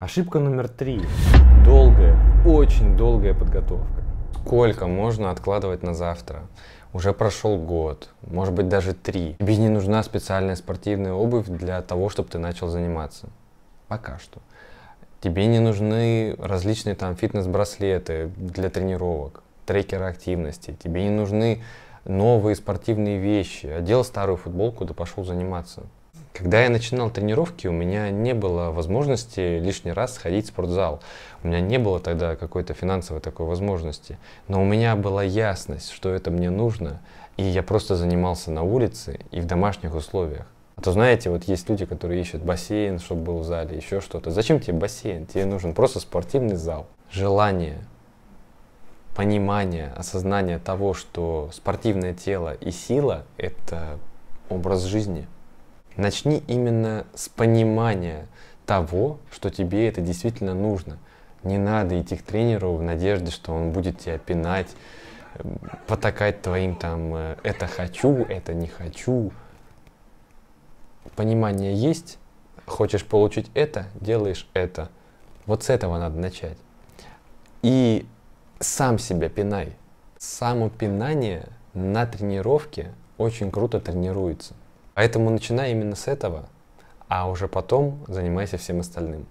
Ошибка номер три. Долгая, очень долгая подготовка. Сколько можно откладывать на завтра? Уже прошел год, может быть даже три. Тебе не нужна специальная спортивная обувь для того, чтобы ты начал заниматься. Пока что. Тебе не нужны различные там фитнес-браслеты для тренировок, трекеры активности. Тебе не нужны новые спортивные вещи. Одел старую футболку, да пошел заниматься. Когда я начинал тренировки, у меня не было возможности лишний раз сходить в спортзал. У меня не было тогда какой-то финансовой такой возможности. Но у меня была ясность, что это мне нужно. И я просто занимался на улице и в домашних условиях. А то знаете, вот есть люди, которые ищут бассейн, чтобы был в зале, еще что-то. Зачем тебе бассейн? Тебе нужен просто спортивный зал. Желание, понимание, осознание того, что спортивное тело и сила – это образ жизни – Начни именно с понимания того, что тебе это действительно нужно. Не надо идти к тренеру в надежде, что он будет тебя пинать, эм, потакать твоим там э, «это хочу, это не хочу». Понимание есть, хочешь получить это, делаешь это. Вот с этого надо начать. И сам себя пинай. Само пинание на тренировке очень круто тренируется. Поэтому начинай именно с этого, а уже потом занимайся всем остальным.